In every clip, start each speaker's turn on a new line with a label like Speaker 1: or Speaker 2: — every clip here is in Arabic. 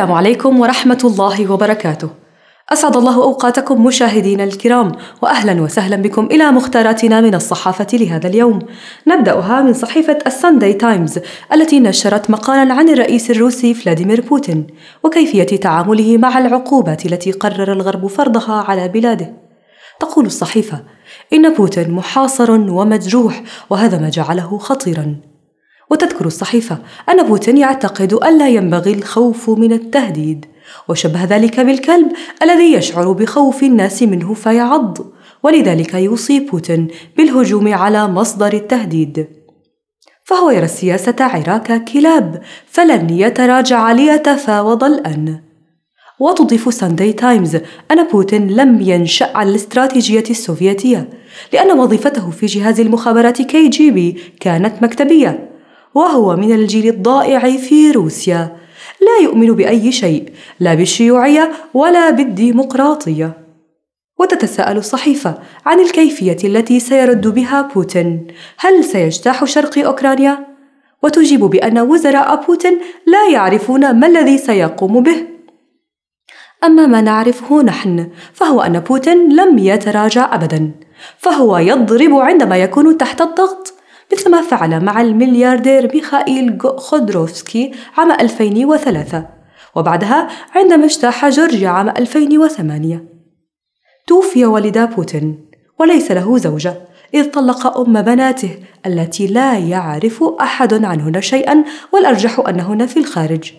Speaker 1: السلام عليكم ورحمة الله وبركاته. أسعد الله أوقاتكم مشاهدينا الكرام وأهلا وسهلا بكم إلى مختاراتنا من الصحافة لهذا اليوم. نبدأها من صحيفة الساندي تايمز التي نشرت مقالا عن الرئيس الروسي فلاديمير بوتين وكيفية تعامله مع العقوبات التي قرر الغرب فرضها على بلاده. تقول الصحيفة: إن بوتين محاصر ومجروح وهذا ما جعله خطيرا. وتذكر الصحيفة أن بوتين يعتقد ألا ينبغي الخوف من التهديد وشبه ذلك بالكلب الذي يشعر بخوف الناس منه فيعض ولذلك يوصي بوتين بالهجوم على مصدر التهديد فهو يرى السياسة عراك كلاب فلن يتراجع ليتفاوض الآن وتضيف ساندي تايمز أن بوتين لم ينشأ على الاستراتيجية السوفيتية لأن وظيفته في جهاز المخابرات كي جي بي كانت مكتبية وهو من الجيل الضائع في روسيا لا يؤمن باي شيء لا بالشيوعيه ولا بالديمقراطيه وتتساءل الصحيفه عن الكيفيه التي سيرد بها بوتين هل سيجتاح شرق اوكرانيا وتجيب بان وزراء بوتين لا يعرفون ما الذي سيقوم به اما ما نعرفه نحن فهو ان بوتين لم يتراجع ابدا فهو يضرب عندما يكون تحت الضغط مثل ما فعل مع الملياردير ميخائيل خودروفسكي عام 2003 وبعدها عندما اجتاح جورجيا عام 2008 توفي والدا بوتين وليس له زوجة إذ طلق أم بناته التي لا يعرف أحد عنهن شيئا والأرجح أنهن في الخارج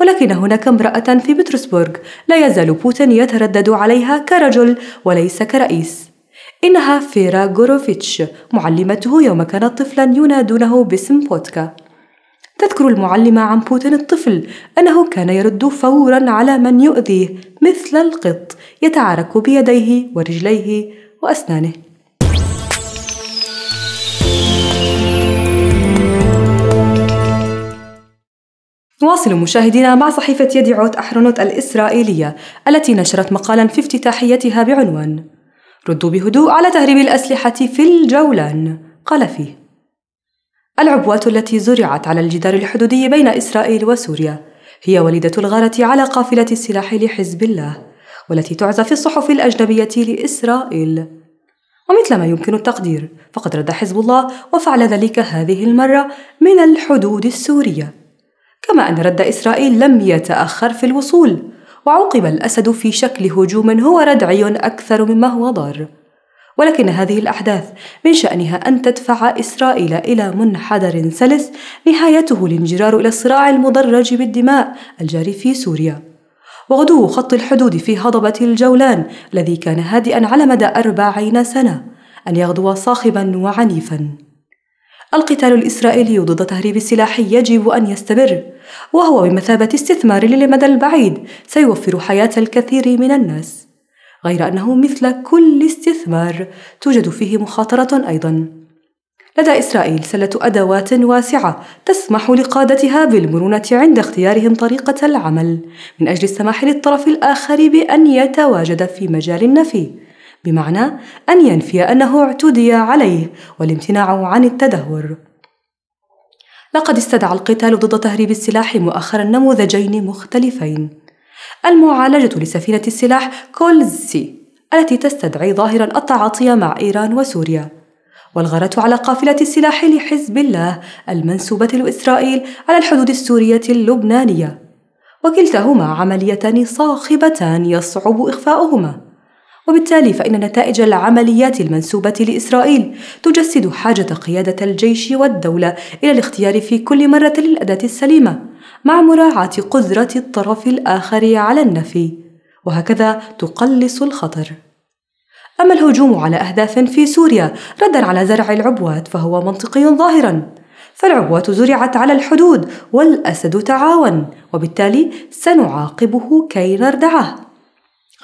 Speaker 1: ولكن هناك امرأة في بطرسبورغ لا يزال بوتين يتردد عليها كرجل وليس كرئيس إنها فيرا غوروفيتش معلمته يوم كان طفلا ينادونه باسم بوتكا تذكر المعلمة عن بوتين الطفل أنه كان يرد فورا على من يؤذيه مثل القط يتعارك بيديه ورجليه وأسنانه نواصل مشاهدينا مع صحيفة عوت أحرنوت الإسرائيلية التي نشرت مقالا في افتتاحيتها بعنوان ردوا بهدوء على تهريب الأسلحة في الجولان قال فيه العبوات التي زرعت على الجدار الحدودي بين إسرائيل وسوريا هي وليدة الغارة على قافلة السلاح لحزب الله والتي تعزى في الصحف الأجنبية لإسرائيل ومثل ما يمكن التقدير فقد رد حزب الله وفعل ذلك هذه المرة من الحدود السورية كما أن رد إسرائيل لم يتأخر في الوصول وعوقب الأسد في شكل هجوم هو ردعي أكثر مما هو ضار ولكن هذه الأحداث من شأنها أن تدفع إسرائيل إلى منحدر سلس نهايته الانجرار إلى الصراع المدرج بالدماء الجاري في سوريا وغدو خط الحدود في هضبة الجولان الذي كان هادئا على مدى أربعين سنة أن يغدو صاخبا وعنيفا القتال الإسرائيلي ضد تهريب السلاح يجب أن يستمر، وهو بمثابة استثمار للمدى البعيد سيوفر حياة الكثير من الناس. غير أنه مثل كل استثمار توجد فيه مخاطرة أيضا. لدى إسرائيل سلة أدوات واسعة تسمح لقادتها بالمرونة عند اختيارهم طريقة العمل، من أجل السماح للطرف الآخر بأن يتواجد في مجال النفي. بمعنى أن ينفي أنه اعتدي عليه والامتناع عن التدهور لقد استدعى القتال ضد تهريب السلاح مؤخرا نموذجين مختلفين المعالجة لسفينة السلاح كولزي التي تستدعي ظاهرا التعاطي مع إيران وسوريا والغارة على قافلة السلاح لحزب الله المنسوبة لإسرائيل على الحدود السورية اللبنانية وكلتاهما عمليتان صاخبتان يصعب إخفاؤهما وبالتالي فإن نتائج العمليات المنسوبة لإسرائيل تجسد حاجة قيادة الجيش والدولة إلى الاختيار في كل مرة للأداة السليمة مع مراعاة قدرة الطرف الآخر على النفي وهكذا تقلص الخطر أما الهجوم على أهداف في سوريا ردا على زرع العبوات فهو منطقي ظاهرا فالعبوات زرعت على الحدود والأسد تعاون وبالتالي سنعاقبه كي نردعه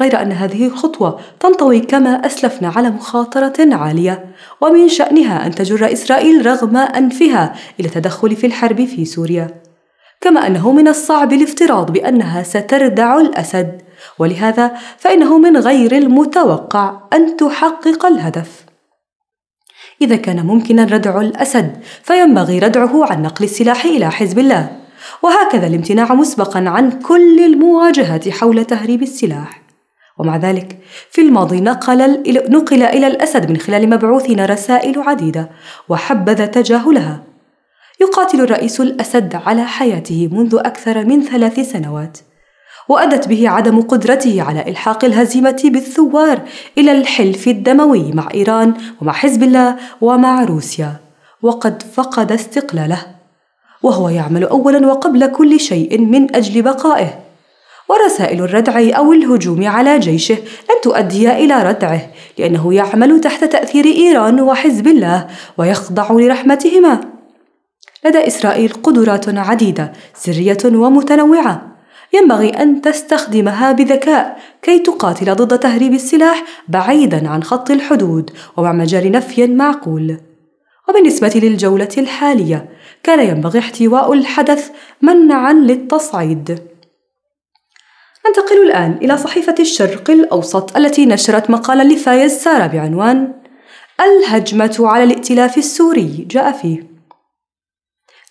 Speaker 1: غير أن هذه الخطوة تنطوي كما أسلفنا على مخاطرة عالية، ومن شأنها أن تجر إسرائيل رغم أنفها إلى التدخل في الحرب في سوريا. كما أنه من الصعب الافتراض بأنها ستردع الأسد، ولهذا فإنه من غير المتوقع أن تحقق الهدف. إذا كان ممكنا ردع الأسد، فينبغي ردعه عن نقل السلاح إلى حزب الله، وهكذا الامتناع مسبقا عن كل المواجهات حول تهريب السلاح. ومع ذلك في الماضي نقل نقل إلى الأسد من خلال مبعوثنا رسائل عديدة وحبذ تجاهلها يقاتل الرئيس الأسد على حياته منذ أكثر من ثلاث سنوات وأدت به عدم قدرته على إلحاق الهزيمة بالثوار إلى الحلف الدموي مع إيران ومع حزب الله ومع روسيا وقد فقد استقلاله وهو يعمل أولا وقبل كل شيء من أجل بقائه ورسائل الردع أو الهجوم على جيشه لن تؤدي إلى ردعه لأنه يعمل تحت تأثير إيران وحزب الله ويخضع لرحمتهما لدى إسرائيل قدرات عديدة سرية ومتنوعة ينبغي أن تستخدمها بذكاء كي تقاتل ضد تهريب السلاح بعيدا عن خط الحدود ومع مجال نفي معقول وبالنسبة للجولة الحالية كان ينبغي احتواء الحدث منعا للتصعيد ننتقل الآن إلى صحيفة الشرق الأوسط التي نشرت مقالا لفايز سارة بعنوان الهجمة على الائتلاف السوري جاء فيه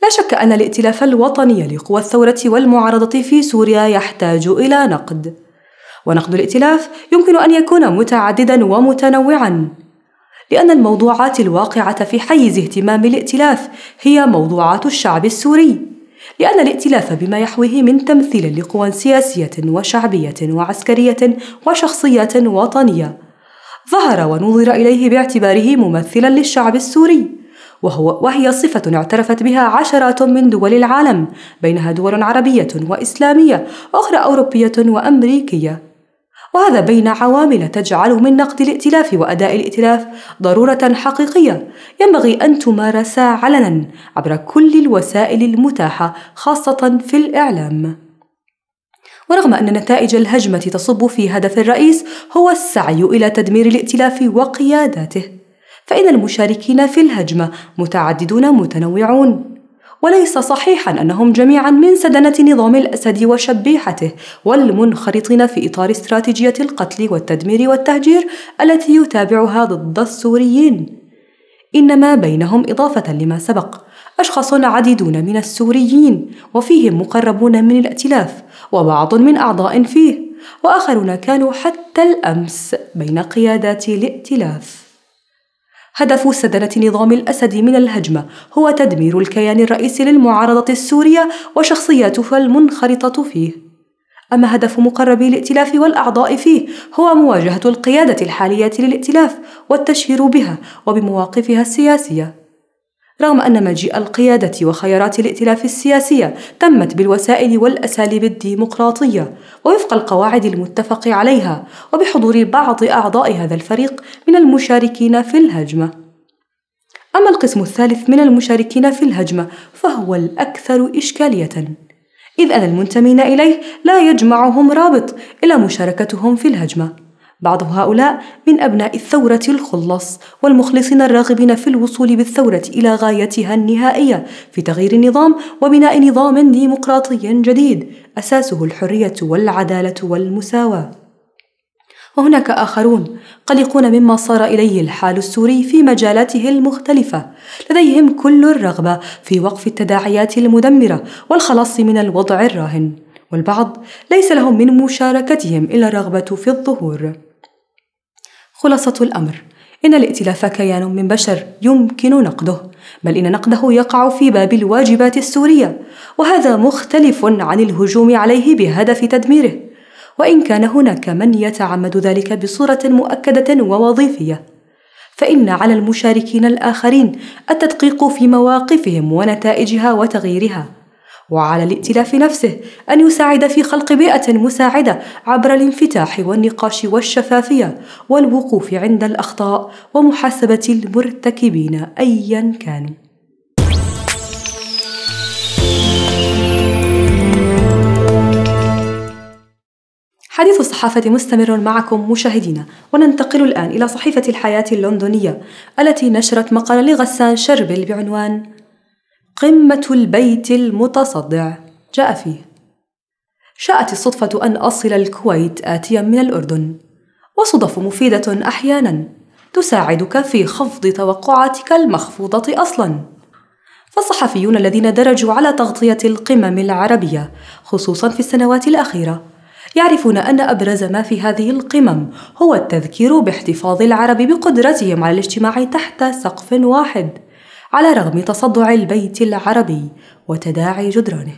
Speaker 1: لا شك أن الائتلاف الوطني لقوى الثورة والمعارضة في سوريا يحتاج إلى نقد ونقد الائتلاف يمكن أن يكون متعددا ومتنوعا لأن الموضوعات الواقعة في حيز اهتمام الائتلاف هي موضوعات الشعب السوري لأن الائتلاف بما يحويه من تمثيل لقوى سياسية وشعبية وعسكرية وشخصية وطنية ظهر ونظر إليه باعتباره ممثلا للشعب السوري وهو وهي صفة اعترفت بها عشرات من دول العالم بينها دول عربية وإسلامية أخرى أوروبية وأمريكية وهذا بين عوامل تجعل من نقد الائتلاف وأداء الائتلاف ضرورة حقيقية ينبغي أن تمارس علنا عبر كل الوسائل المتاحة خاصة في الإعلام. ورغم أن نتائج الهجمة تصب في هدف الرئيس هو السعي إلى تدمير الائتلاف وقياداته، فإن المشاركين في الهجمة متعددون متنوعون، وليس صحيحا أنهم جميعا من سدنة نظام الأسد وشبيحته والمنخرطين في إطار استراتيجية القتل والتدمير والتهجير التي يتابعها ضد السوريين إنما بينهم إضافة لما سبق أشخاص عديدون من السوريين وفيهم مقربون من الائتلاف وبعض من أعضاء فيه وآخرون كانوا حتى الأمس بين قيادات الائتلاف هدف سدنة نظام الأسد من الهجمة هو تدمير الكيان الرئيسي للمعارضة السورية وشخصياتها المنخرطة فيه أما هدف مقربي الائتلاف والأعضاء فيه هو مواجهة القيادة الحالية للائتلاف والتشهير بها وبمواقفها السياسية رغم أن مجيء القيادة وخيارات الائتلاف السياسية تمت بالوسائل والأساليب الديمقراطية ووفق القواعد المتفق عليها وبحضور بعض أعضاء هذا الفريق من المشاركين في الهجمة. أما القسم الثالث من المشاركين في الهجمة فهو الأكثر إشكالية، إذ أن المنتمين إليه لا يجمعهم رابط إلا مشاركتهم في الهجمة. بعض هؤلاء من أبناء الثورة الخلص والمخلصين الراغبين في الوصول بالثورة إلى غايتها النهائية في تغيير النظام وبناء نظام ديمقراطي جديد أساسه الحرية والعدالة والمساواة. وهناك آخرون قلقون مما صار إليه الحال السوري في مجالاته المختلفة، لديهم كل الرغبة في وقف التداعيات المدمرة والخلاص من الوضع الراهن. والبعض ليس لهم من مشاركتهم الا الرغبه في الظهور خلاصة الأمر إن الائتلاف كيان من بشر يمكن نقده، بل إن نقده يقع في باب الواجبات السورية، وهذا مختلف عن الهجوم عليه بهدف تدميره، وإن كان هناك من يتعمد ذلك بصورة مؤكدة ووظيفية، فإن على المشاركين الآخرين التدقيق في مواقفهم ونتائجها وتغييرها. وعلى الائتلاف نفسه أن يساعد في خلق بيئة مساعدة عبر الانفتاح والنقاش والشفافية والوقوف عند الأخطاء ومحاسبة المرتكبين أيا كانوا. حديث الصحافة مستمر معكم مشاهدينا وننتقل الآن إلى صحيفة الحياة اللندنية التي نشرت مقال لغسان شربل بعنوان قمة البيت المتصدع جاء فيه شاءت الصدفة أن أصل الكويت آتيا من الأردن وصدف مفيدة أحيانا تساعدك في خفض توقعاتك المخفوضة أصلا فالصحفيون الذين درجوا على تغطية القمم العربية خصوصا في السنوات الأخيرة يعرفون أن أبرز ما في هذه القمم هو التذكير باحتفاظ العرب بقدرتهم على الاجتماع تحت سقف واحد على رغم تصدع البيت العربي وتداعي جدرانه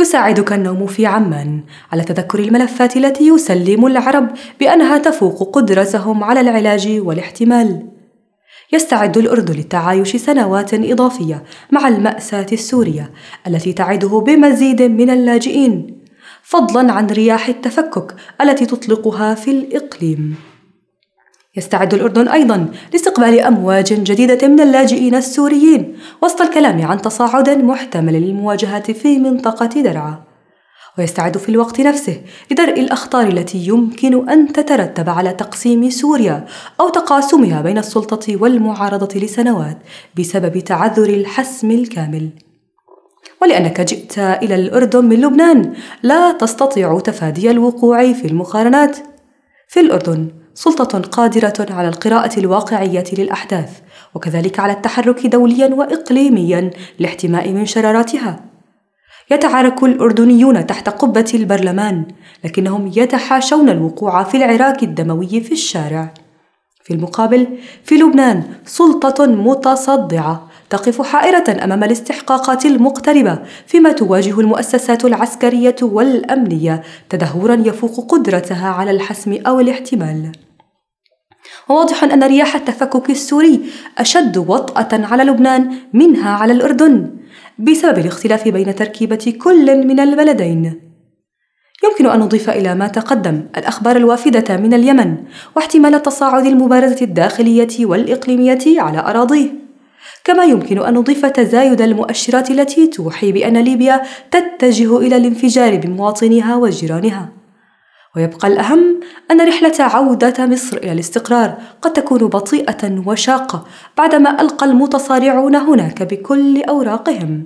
Speaker 1: يساعدك النوم في عمان على تذكر الملفات التي يسلم العرب بأنها تفوق قدرتهم على العلاج والاحتمال. يستعد الأردن للتعايش سنوات إضافية مع المأساة السورية التي تعده بمزيد من اللاجئين، فضلاً عن رياح التفكك التي تطلقها في الإقليم. يستعد الأردن أيضا لاستقبال أمواج جديدة من اللاجئين السوريين وسط الكلام عن تصاعد محتمل للمواجهات في منطقة درعا ويستعد في الوقت نفسه لدرء الأخطار التي يمكن أن تترتب على تقسيم سوريا أو تقاسمها بين السلطة والمعارضة لسنوات بسبب تعذر الحسم الكامل ولأنك جئت إلى الأردن من لبنان لا تستطيع تفادي الوقوع في المقارنات في الأردن سلطة قادرة على القراءة الواقعية للأحداث وكذلك على التحرك دوليا وإقليميا لاحتماء من شراراتها. يتعارك الأردنيون تحت قبة البرلمان، لكنهم يتحاشون الوقوع في العراك الدموي في الشارع. في المقابل في لبنان سلطة متصدعة تقف حائرة أمام الاستحقاقات المقتربة فيما تواجه المؤسسات العسكرية والأمنية تدهورا يفوق قدرتها على الحسم أو الاحتمال وواضح أن رياح التفكك السوري أشد وطأة على لبنان منها على الأردن بسبب الاختلاف بين تركيبة كل من البلدين يمكن أن نضيف إلى ما تقدم الأخبار الوافدة من اليمن واحتمال تصاعد المبارزة الداخلية والإقليمية على أراضيه كما يمكن أن نضيف تزايد المؤشرات التي توحي بأن ليبيا تتجه إلى الانفجار بمواطنيها وجيرانها ويبقى الأهم أن رحلة عودة مصر إلى الاستقرار قد تكون بطيئة وشاقة بعدما ألقى المتصارعون هناك بكل أوراقهم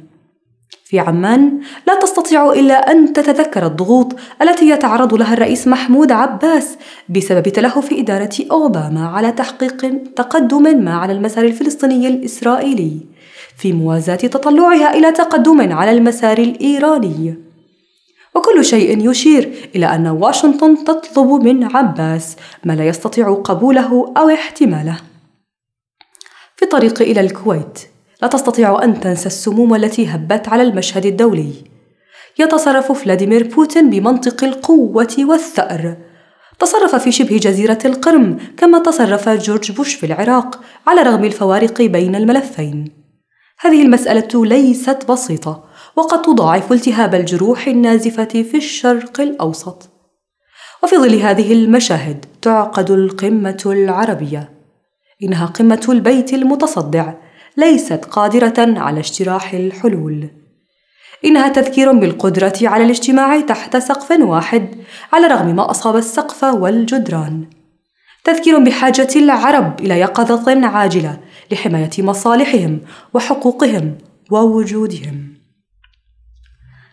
Speaker 1: في عمان لا تستطيع إلا أن تتذكر الضغوط التي يتعرض لها الرئيس محمود عباس بسبب تلهف إدارة أوباما على تحقيق تقدم ما على المسار الفلسطيني الإسرائيلي في موازاة تطلعها إلى تقدم على المسار الإيراني وكل شيء يشير إلى أن واشنطن تطلب من عباس ما لا يستطيع قبوله أو احتماله في الطريق إلى الكويت لا تستطيع أن تنسى السموم التي هبت على المشهد الدولي. يتصرف فلاديمير بوتين بمنطق القوة والثأر. تصرف في شبه جزيرة القرم كما تصرف جورج بوش في العراق على رغم الفوارق بين الملفين. هذه المسألة ليست بسيطة وقد تضاعف التهاب الجروح النازفة في الشرق الأوسط. وفي ظل هذه المشاهد تعقد القمة العربية. إنها قمة البيت المتصدع ليست قادرة على اجتراح الحلول. إنها تذكير بالقدرة على الاجتماع تحت سقف واحد على رغم ما أصاب السقف والجدران. تذكير بحاجة العرب إلى يقظة عاجلة لحماية مصالحهم وحقوقهم ووجودهم.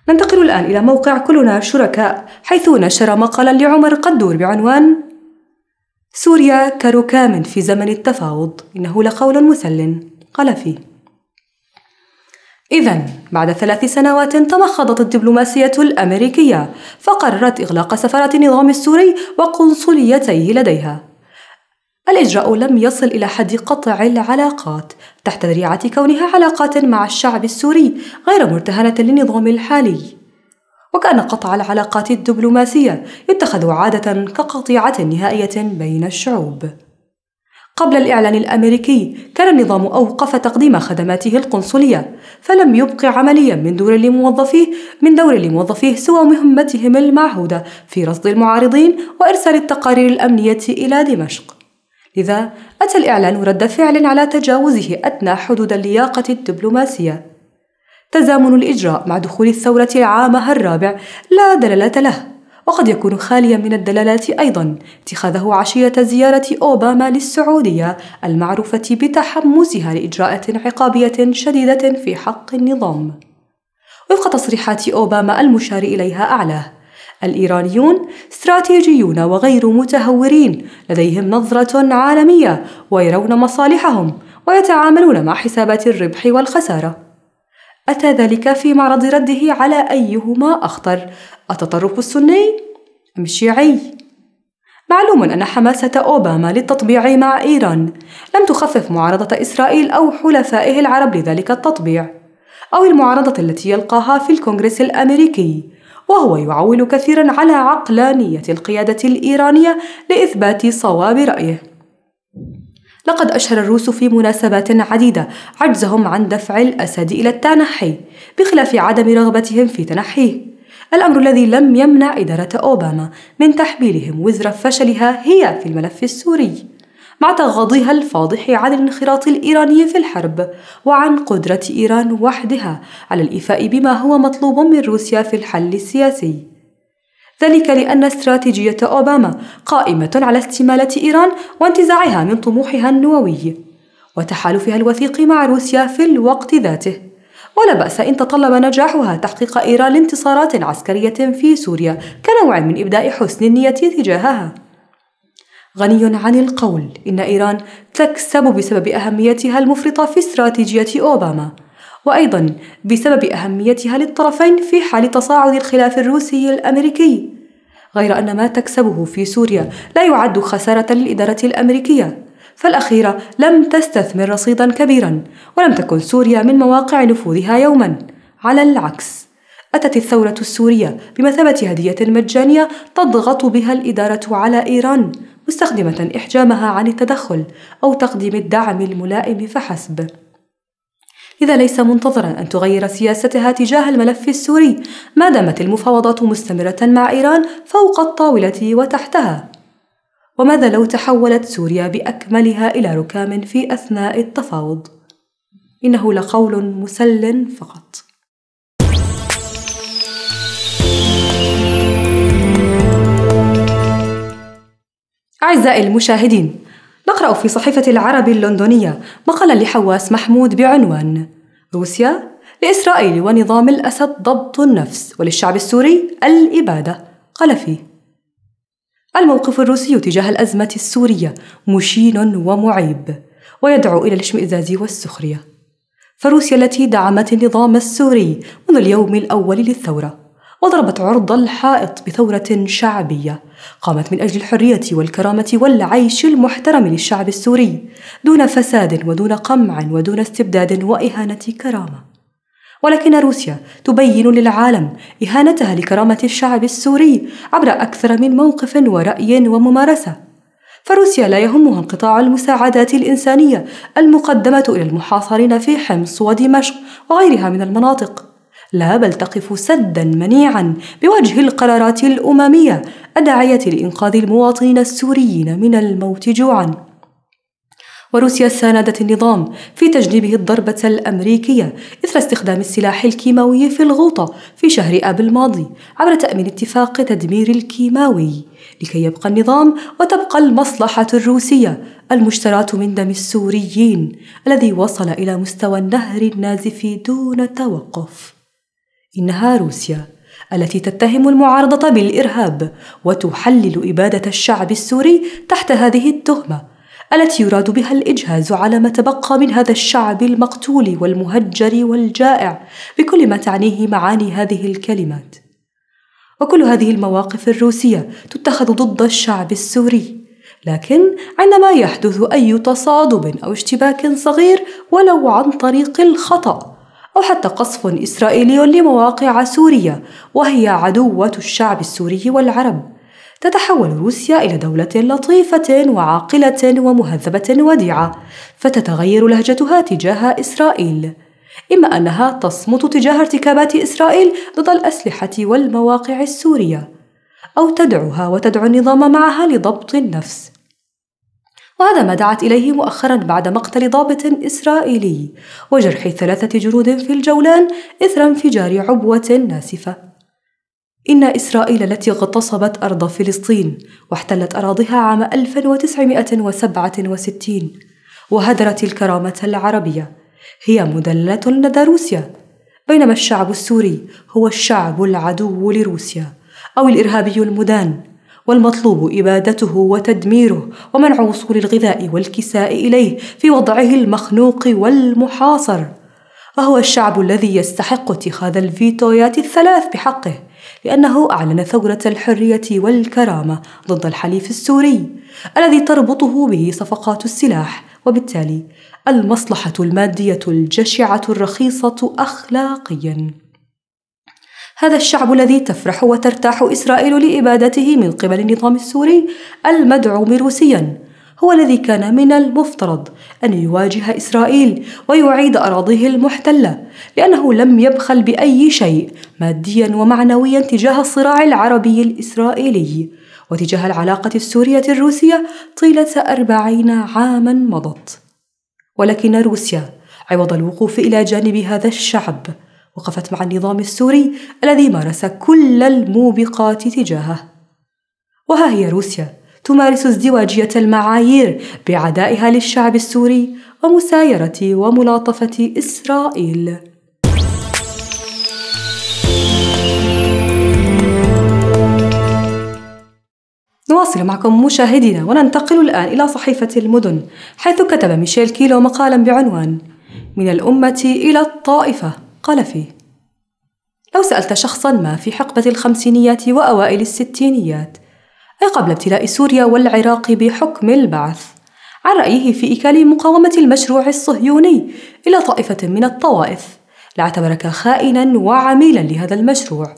Speaker 1: ننتقل الآن إلى موقع كلنا شركاء حيث نشر مقالا لعمر قدور بعنوان سوريا كركام في زمن التفاوض إنه لقول مسل قلفي إذا بعد ثلاث سنوات تمخضت الدبلوماسية الأمريكية فقررت إغلاق سفارة النظام السوري وقنصليتيه لديها الإجراء لم يصل إلى حد قطع العلاقات تحت ذريعة كونها علاقات مع الشعب السوري غير مرتهنة للنظام الحالي وكان قطع العلاقات الدبلوماسية يتخذ عادة كقطيعة نهائية بين الشعوب قبل الإعلان الأمريكي كان النظام أوقف تقديم خدماته القنصلية فلم يبق عمليا من دور لموظفيه من دور لموظفيه سوى مهمتهم المعهودة في رصد المعارضين وإرسال التقارير الأمنية إلى دمشق لذا أتى الإعلان رد فعل على تجاوزه أدنى حدود اللياقة الدبلوماسية تزامن الإجراء مع دخول الثورة عامها الرابع لا دلالة له وقد يكون خاليا من الدلالات أيضا اتخاذه عشية زيارة أوباما للسعودية المعروفة بتحمسها لإجراءات عقابية شديدة في حق النظام وفق تصريحات أوباما المشار إليها أعلاه الإيرانيون استراتيجيون وغير متهورين لديهم نظرة عالمية ويرون مصالحهم ويتعاملون مع حسابات الربح والخسارة أتى ذلك في معرض رده على أيهما أخطر التطرف السني أم الشيعي؟ معلوم أن حماسة أوباما للتطبيع مع إيران لم تخفف معارضة إسرائيل أو حلفائه العرب لذلك التطبيع أو المعارضة التي يلقاها في الكونغرس الأمريكي وهو يعول كثيرا على عقلانية القيادة الإيرانية لإثبات صواب رأيه لقد أشهر الروس في مناسبات عديدة عجزهم عن دفع الأسد إلى التنحي بخلاف عدم رغبتهم في تنحيه الأمر الذي لم يمنع إدارة أوباما من تحميلهم وزر فشلها هي في الملف السوري مع تغاضيها الفاضح عن الانخراط الإيراني في الحرب وعن قدرة إيران وحدها على الإيفاء بما هو مطلوب من روسيا في الحل السياسي ذلك لأن استراتيجية أوباما قائمة على استمالة إيران وانتزاعها من طموحها النووي وتحالفها الوثيق مع روسيا في الوقت ذاته ولا بأس إن تطلب نجاحها تحقيق إيران لانتصارات عسكرية في سوريا كنوع من إبداء حسن النية تجاهها غني عن القول إن إيران تكسب بسبب أهميتها المفرطة في استراتيجية أوباما وأيضا بسبب أهميتها للطرفين في حال تصاعد الخلاف الروسي الأمريكي غير أن ما تكسبه في سوريا لا يعد خسارة للإدارة الأمريكية فالأخيرة لم تستثمر رصيدا كبيرا ولم تكن سوريا من مواقع نفوذها يوما على العكس أتت الثورة السورية بمثابة هدية مجانية تضغط بها الإدارة على إيران مستخدمة إحجامها عن التدخل أو تقديم الدعم الملائم فحسب لذا ليس منتظرا أن تغير سياستها تجاه الملف السوري ما دامت المفاوضات مستمرة مع إيران فوق الطاولة وتحتها وماذا لو تحولت سوريا بأكملها إلى ركام في أثناء التفاوض؟ إنه لقول مسل فقط أعزائي المشاهدين نقرأ في صحيفة العرب اللندنية مقالا لحواس محمود بعنوان روسيا لإسرائيل ونظام الأسد ضبط النفس وللشعب السوري الإبادة قال فيه الموقف الروسي تجاه الأزمة السورية مشين ومعيب ويدعو إلى الاشمئزاز والسخرية فروسيا التي دعمت النظام السوري منذ اليوم الأول للثورة وضربت عرض الحائط بثورة شعبية قامت من أجل الحرية والكرامة والعيش المحترم للشعب السوري دون فساد ودون قمع ودون استبداد وإهانة كرامة ولكن روسيا تبين للعالم إهانتها لكرامة الشعب السوري عبر أكثر من موقف ورأي وممارسة فروسيا لا يهمها انقطاع المساعدات الإنسانية المقدمة إلى المحاصرين في حمص ودمشق وغيرها من المناطق لا بل تقف سدا منيعا بوجه القرارات الامميه الداعيه لانقاذ المواطنين السوريين من الموت جوعا وروسيا ساندت النظام في تجنيبه الضربة الأمريكية إثر استخدام السلاح الكيماوي في الغوطة في شهر آب الماضي عبر تأمين اتفاق تدمير الكيماوي لكي يبقى النظام وتبقى المصلحة الروسية المشتراة من دم السوريين الذي وصل إلى مستوى النهر النازف دون توقف إنها روسيا التي تتهم المعارضة بالإرهاب وتحلل إبادة الشعب السوري تحت هذه التهمة التي يراد بها الإجهاز على ما تبقى من هذا الشعب المقتول والمهجر والجائع بكل ما تعنيه معاني هذه الكلمات. وكل هذه المواقف الروسية تتخذ ضد الشعب السوري، لكن عندما يحدث أي تصادم أو اشتباك صغير ولو عن طريق الخطأ أو حتى قصف إسرائيلي لمواقع سوريا وهي عدوة الشعب السوري والعرب تتحول روسيا إلى دولة لطيفة وعاقلة ومهذبة وديعة فتتغير لهجتها تجاه إسرائيل إما أنها تصمت تجاه ارتكابات إسرائيل ضد الأسلحة والمواقع السورية أو تدعوها وتدعو النظام معها لضبط النفس وهذا ما دعت إليه مؤخرا بعد مقتل ضابط إسرائيلي وجرح ثلاثة جنود في الجولان إثر انفجار عبوة ناسفة إن إسرائيل التي اغتصبت أرض فلسطين واحتلت أراضيها عام 1967 وهدرت الكرامة العربية هي مدللة لدى روسيا بينما الشعب السوري هو الشعب العدو لروسيا أو الإرهابي المدان والمطلوب إبادته وتدميره ومنع وصول الغذاء والكساء إليه في وضعه المخنوق والمحاصر وهو الشعب الذي يستحق اتخاذ الفيتويات الثلاث بحقه لأنه أعلن ثورة الحرية والكرامة ضد الحليف السوري الذي تربطه به صفقات السلاح وبالتالي المصلحة المادية الجشعة الرخيصة أخلاقياً هذا الشعب الذي تفرح وترتاح إسرائيل لإبادته من قبل النظام السوري المدعوم روسياً هو الذي كان من المفترض أن يواجه إسرائيل ويعيد أراضيه المحتلة لأنه لم يبخل بأي شيء ماديا ومعنويا تجاه الصراع العربي الإسرائيلي وتجاه العلاقة السورية الروسية طيلة أربعين عاما مضت ولكن روسيا عوض الوقوف إلى جانب هذا الشعب وقفت مع النظام السوري الذي مارس كل الموبقات تجاهه وها هي روسيا تمارس ازدواجية المعايير بعدائها للشعب السوري ومسايرة وملاطفة إسرائيل. نواصل معكم مشاهدينا وننتقل الآن إلى صحيفة المدن حيث كتب ميشيل كيلو مقالا بعنوان من الأمة إلى الطائفة قال فيه لو سألت شخصا ما في حقبة الخمسينيات وأوائل الستينيات أي قبل ابتلاء سوريا والعراق بحكم البعث عن رأيه في إكال مقاومة المشروع الصهيوني إلى طائفة من الطوائف لاعتبرك خائنا وعميلا لهذا المشروع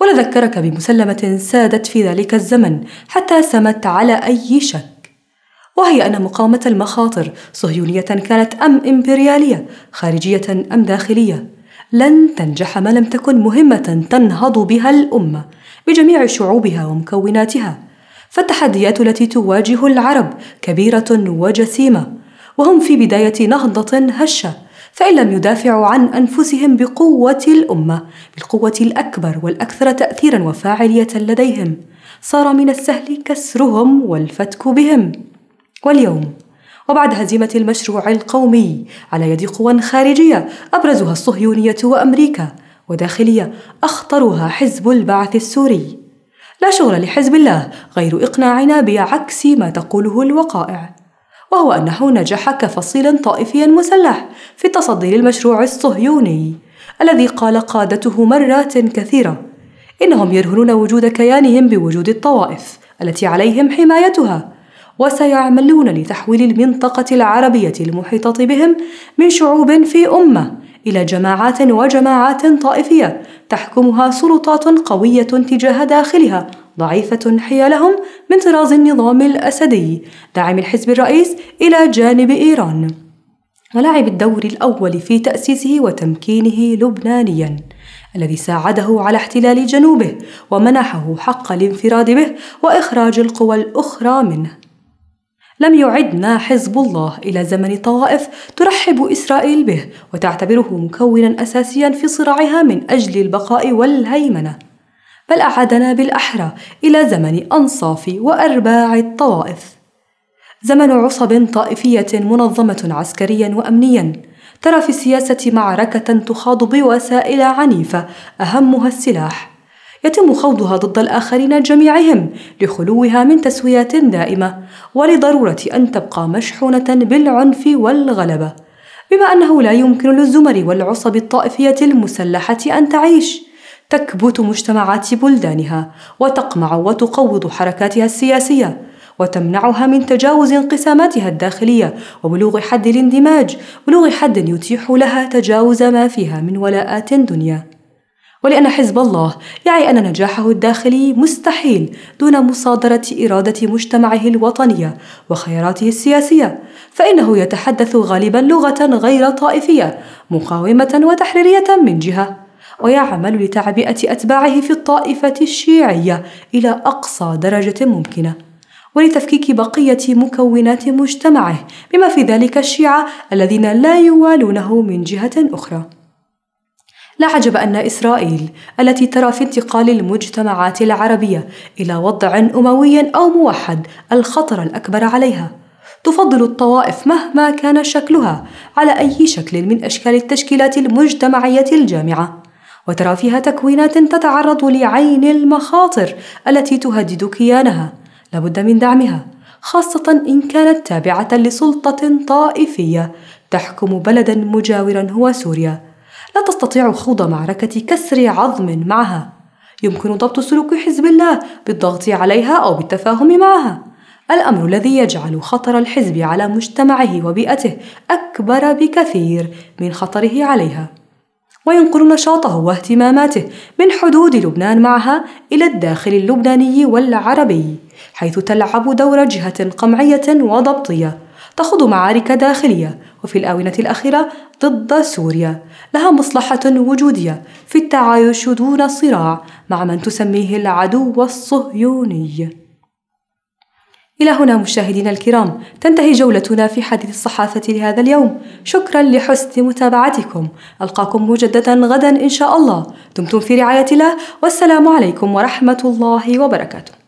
Speaker 1: ولذكرك بمسلمة سادت في ذلك الزمن حتى سمت على أي شك وهي أن مقاومة المخاطر صهيونية كانت أم إمبريالية خارجية أم داخلية لن تنجح ما لم تكن مهمة تنهض بها الأمة بجميع شعوبها ومكوناتها، فالتحديات التي تواجه العرب كبيرة وجسيمة، وهم في بداية نهضة هشة، فإن لم يدافعوا عن أنفسهم بقوة الأمة، بالقوة الأكبر والأكثر تأثيرًا وفاعلية لديهم، صار من السهل كسرهم والفتك بهم. واليوم وبعد هزيمة المشروع القومي على يد قوى خارجية أبرزها الصهيونية وأمريكا وداخلية أخطرها حزب البعث السوري لا شغل لحزب الله غير إقناعنا بعكس ما تقوله الوقائع وهو أنه نجح كفصيل طائفي مسلح في التصدي للمشروع الصهيوني الذي قال قادته مرات كثيرة إنهم يرهنون وجود كيانهم بوجود الطوائف التي عليهم حمايتها وسيعملون لتحويل المنطقة العربية المحيطة بهم من شعوب في أمة إلى جماعات وجماعات طائفية تحكمها سلطات قوية تجاه داخلها ضعيفة حيالهم من طراز النظام الأسدي داعم الحزب الرئيس إلى جانب إيران ولعب الدور الأول في تأسيسه وتمكينه لبنانياً الذي ساعده على احتلال جنوبه ومنحه حق الانفراد به وإخراج القوى الأخرى منه لم يعدنا حزب الله إلى زمن طوائف ترحب إسرائيل به وتعتبره مكونا أساسيا في صراعها من أجل البقاء والهيمنة بل أعادنا بالأحرى إلى زمن أنصاف وأرباع الطوائف زمن عصب طائفية منظمة عسكريا وأمنيا ترى في السياسة معركة تخاض بوسائل عنيفة أهمها السلاح يتم خوضها ضد الآخرين جميعهم لخلوها من تسويات دائمة ولضرورة أن تبقى مشحونة بالعنف والغلبة بما أنه لا يمكن للزمر والعصب الطائفية المسلحة أن تعيش تكبت مجتمعات بلدانها وتقمع وتقوض حركاتها السياسية وتمنعها من تجاوز انقساماتها الداخلية وبلوغ حد الاندماج بلوغ حد يتيح لها تجاوز ما فيها من ولاءات دنيا ولأن حزب الله يعي أن نجاحه الداخلي مستحيل دون مصادرة إرادة مجتمعه الوطنية وخياراته السياسية، فإنه يتحدث غالبا لغة غير طائفية مقاومة وتحريرية من جهة، ويعمل لتعبئة أتباعه في الطائفة الشيعية إلى أقصى درجة ممكنة. ولتفكيك بقية مكونات مجتمعه، بما في ذلك الشيعة الذين لا يوالونه من جهة أخرى. لا عجب أن إسرائيل التي ترى في انتقال المجتمعات العربية إلى وضع أموي أو موحد الخطر الأكبر عليها تفضل الطوائف مهما كان شكلها على أي شكل من أشكال التشكيلات المجتمعية الجامعة وترى فيها تكوينات تتعرض لعين المخاطر التي تهدد كيانها لابد من دعمها خاصة إن كانت تابعة لسلطة طائفية تحكم بلدا مجاورا هو سوريا لا تستطيع خوض معركة كسر عظم معها يمكن ضبط سلوك حزب الله بالضغط عليها أو بالتفاهم معها الأمر الذي يجعل خطر الحزب على مجتمعه وبيئته أكبر بكثير من خطره عليها وينقل نشاطه واهتماماته من حدود لبنان معها إلى الداخل اللبناني والعربي حيث تلعب دور جهة قمعية وضبطية تخوض معارك داخلية وفي الآونة الأخيرة ضد سوريا لها مصلحة وجودية في التعايش دون صراع مع من تسميه العدو الصهيوني إلى هنا مشاهدينا الكرام تنتهي جولتنا في حديث الصحافة لهذا اليوم شكرا لحسن متابعتكم ألقاكم مجددا غدا إن شاء الله دمتم في رعاية الله والسلام عليكم ورحمة الله وبركاته